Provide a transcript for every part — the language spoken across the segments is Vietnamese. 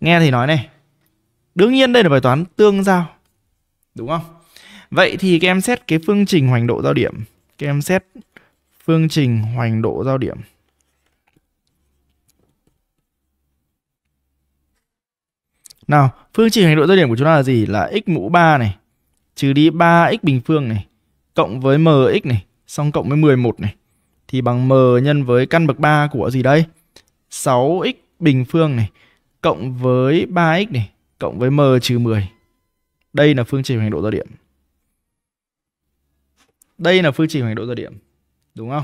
Nghe thì nói này, đương nhiên đây là bài toán tương giao. Đúng không? Vậy thì các em xét cái phương trình hoành độ giao điểm. Các em xét phương trình hoành độ giao điểm. Nào, phương trình hoành độ giao điểm của chúng ta là gì? Là x mũ 3 này, trừ đi 3x bình phương này, cộng với mx này, xong cộng với 11 này. Thì bằng m nhân với căn bậc 3 của gì đây? 6x bình phương này cộng với 3x này cộng với m trừ 10. Đây là phương trình hoành độ dao điểm. Đây là phương trình hoành độ dao điểm. Đúng không?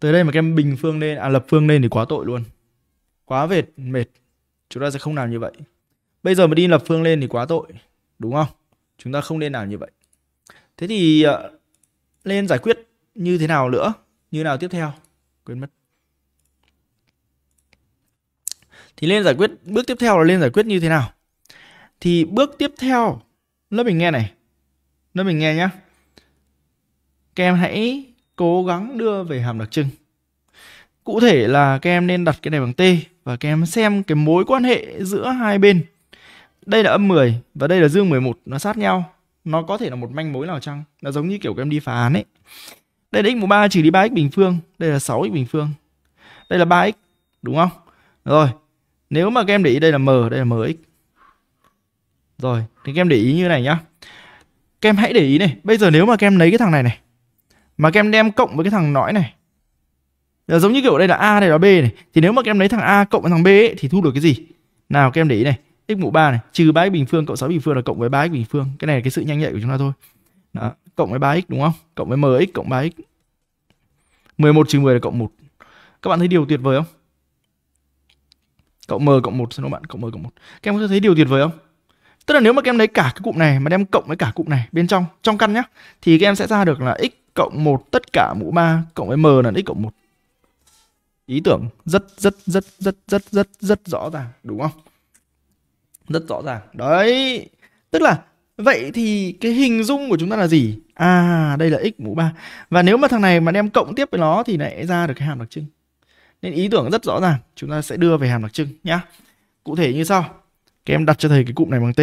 Tới đây mà các em bình phương lên, à lập phương lên thì quá tội luôn. Quá vệt, mệt. Chúng ta sẽ không làm như vậy. Bây giờ mà đi lập phương lên thì quá tội. Đúng không? Chúng ta không nên làm như vậy. Thế thì uh, lên giải quyết như thế nào nữa? Như nào tiếp theo? Quên mất. thì lên giải quyết bước tiếp theo là lên giải quyết như thế nào thì bước tiếp theo lớp mình nghe này lớp mình nghe nhá các em hãy cố gắng đưa về hàm đặc trưng cụ thể là các em nên đặt cái này bằng t và các em xem cái mối quan hệ giữa hai bên đây là âm 10 và đây là dương 11 nó sát nhau nó có thể là một manh mối nào chăng nó giống như kiểu các em đi phá án ấy đây là x mũ 3 trừ đi 3x bình phương đây là 6x bình phương đây là 3x đúng không rồi nếu mà các em để ý đây là M, đây là MX. Rồi, thì các em để ý như này nhá. Các em hãy để ý này, bây giờ nếu mà các em lấy cái thằng này này mà các em đem cộng với cái thằng nõi này là giống như kiểu đây là A đây là B này thì nếu mà các em lấy thằng A cộng với thằng B ấy, thì thu được cái gì? Nào các em để ý này, x mũ 3 này trừ 3x bình phương cộng 6 bình phương là cộng với 3x bình phương. Cái này là cái sự nhanh nhạy của chúng ta thôi. Đó, cộng với 3x đúng không? Cộng với mx cộng 3x. 11 trừ 10 là cộng 1. Các bạn thấy điều tuyệt vời không? cộng M cộng một sao các bạn, cộng M cộng một, Các em có thấy điều tuyệt vời không? Tức là nếu mà các em lấy cả cái cụm này mà đem cộng với cả cụm này bên trong, trong căn nhá, thì các em sẽ ra được là x cộng một tất cả mũ 3 cộng với m là x cộng một, Ý tưởng rất rất rất rất rất rất rất rõ ràng, đúng không? Rất rõ ràng. Đấy. Tức là vậy thì cái hình dung của chúng ta là gì? À, đây là x mũ 3. Và nếu mà thằng này mà đem cộng tiếp với nó thì lại ra được cái hàm đặc trưng nên ý tưởng rất rõ ràng chúng ta sẽ đưa về hàm đặc trưng nhá cụ thể như sau các em đặt cho thầy cái cụm này bằng t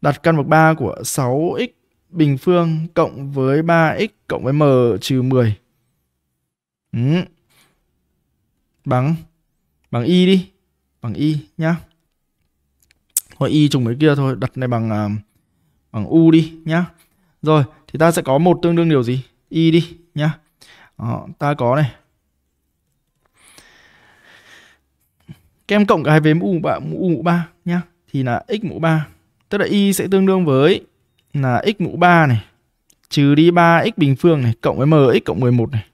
đặt căn bậc 3 của 6x bình phương cộng với 3x cộng với m trừ 10 ừ. bằng bằng y đi bằng y nhá thôi y trùng với kia thôi đặt này bằng à, bằng u đi nhá rồi thì ta sẽ có một tương đương điều gì y đi nhá Đó, ta có này kem cộng cả hai vế mũ ba mũ mũ 3 nhá thì là x mũ 3 tức là y sẽ tương đương với là x mũ 3 này trừ đi 3x bình phương này cộng với mx cộng 11 này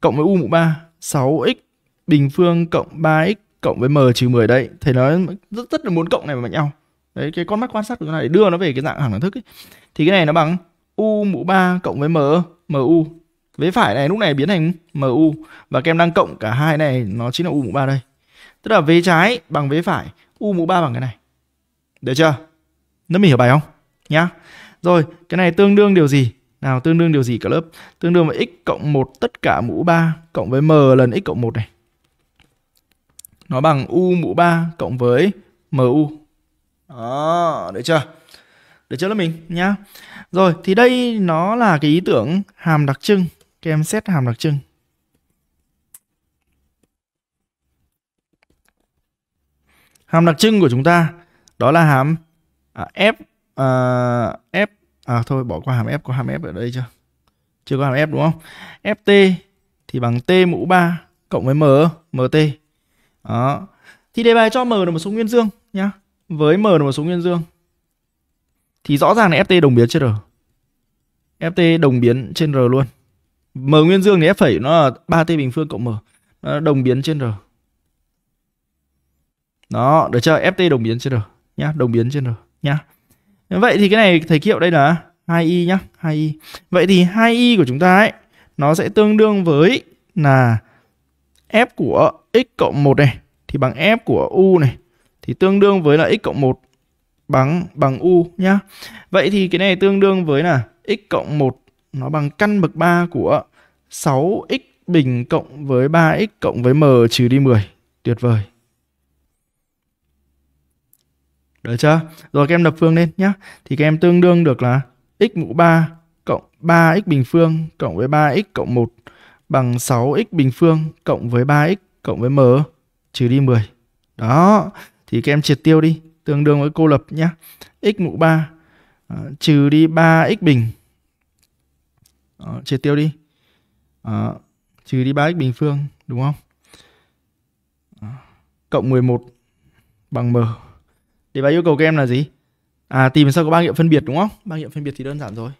cộng với u mũ 3 6x bình phương cộng 3x cộng với m trừ 10 đấy thầy nói rất rất là muốn cộng này vào nhau đấy cái con mắt quan sát của chúng ta để đưa nó về cái dạng hằng đẳng thức ấy. thì cái này nó bằng u mũ 3 cộng với m mu vế phải này lúc này biến thành mu và kem đang cộng cả hai này nó chính là u mũ 3 đây Tức là vế trái bằng vế phải, U mũ 3 bằng cái này. Được chưa? Nó mình hiểu bài không? Nhá. Rồi, cái này tương đương điều gì? Nào, tương đương điều gì cả lớp? Tương đương với x cộng 1 tất cả mũ 3 cộng với m lần x cộng 1 này. Nó bằng u mũ 3 cộng với mu. Đó, được chưa? Được chưa lớp mình nhá. Rồi, thì đây nó là cái ý tưởng hàm đặc trưng, các em xét hàm đặc trưng. hàm đặc trưng của chúng ta đó là hàm à, f à, f à thôi bỏ qua hàm f có hàm f ở đây chưa chưa có hàm f đúng không ft thì bằng t mũ 3 cộng với m mt đó thì đề bài cho m là một số nguyên dương nhá với m là một số nguyên dương thì rõ ràng là ft đồng biến trên r ft đồng biến trên r luôn m nguyên dương thì f phẩy nó là 3t bình phương cộng m đồng biến trên r đó, được chưa? FT đồng biến trên R nhá, đồng biến trên R nhá. Vậy thì cái này thầy hiệu đây là 2y nhá, 2y. Vậy thì 2y của chúng ta ấy nó sẽ tương đương với là f của x cộng 1 này thì bằng f của u này thì tương đương với là x cộng 1 bằng bằng u nhá. Vậy thì cái này tương đương với là x cộng 1 nó bằng căn bậc 3 của 6x bình cộng với 3x cộng với m trừ đi 10. Tuyệt vời. Được chưa? Rồi các em lập phương lên nhá. Thì các em tương đương được là x mũ 3 cộng 3x bình phương cộng với 3x cộng 1 bằng 6x bình phương cộng với 3x cộng với m trừ đi 10. Đó, thì các em triệt tiêu đi, tương đương với cô lập nhá. x mũ 3 à, ờ, trừ đi 3x bình. À, triệt tiêu đi. À, trừ đi 3x bình phương, đúng không? À, cộng 11 bằng m để bài yêu cầu các em là gì? À, tìm sao có ba nghiệm phân biệt đúng không? Ba nghiệm phân biệt thì đơn giản rồi.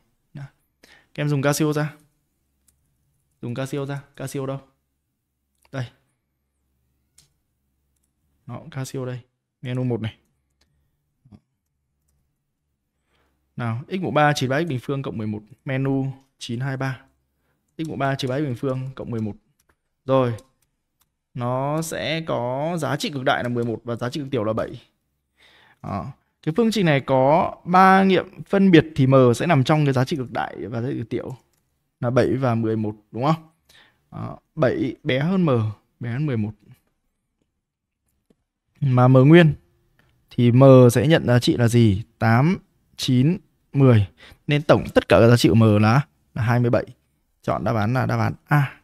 Các em dùng Casio ra. Dùng Casio ra. Casio đâu? Đây. Đó, Casio đây. menu 1 này. Nào, x mũ 3 trừ 3 x bình phương cộng 11. Menu 923. x mũ 3 trừ 3 x bình phương cộng 11. Rồi. Nó sẽ có giá trị cực đại là 11 và giá trị cực tiểu là 7. Đó. Cái phương trình này có ba nghiệm phân biệt thì m sẽ nằm trong cái giá trị cực đại và giá trị cực tiểu là 7 và 11 đúng không? Đó. 7 bé hơn m, bé hơn 11. Mà m nguyên thì m sẽ nhận giá trị là gì? 8 9 10 nên tổng tất cả các giá trị của m là là 27. Chọn đáp án là đáp án A.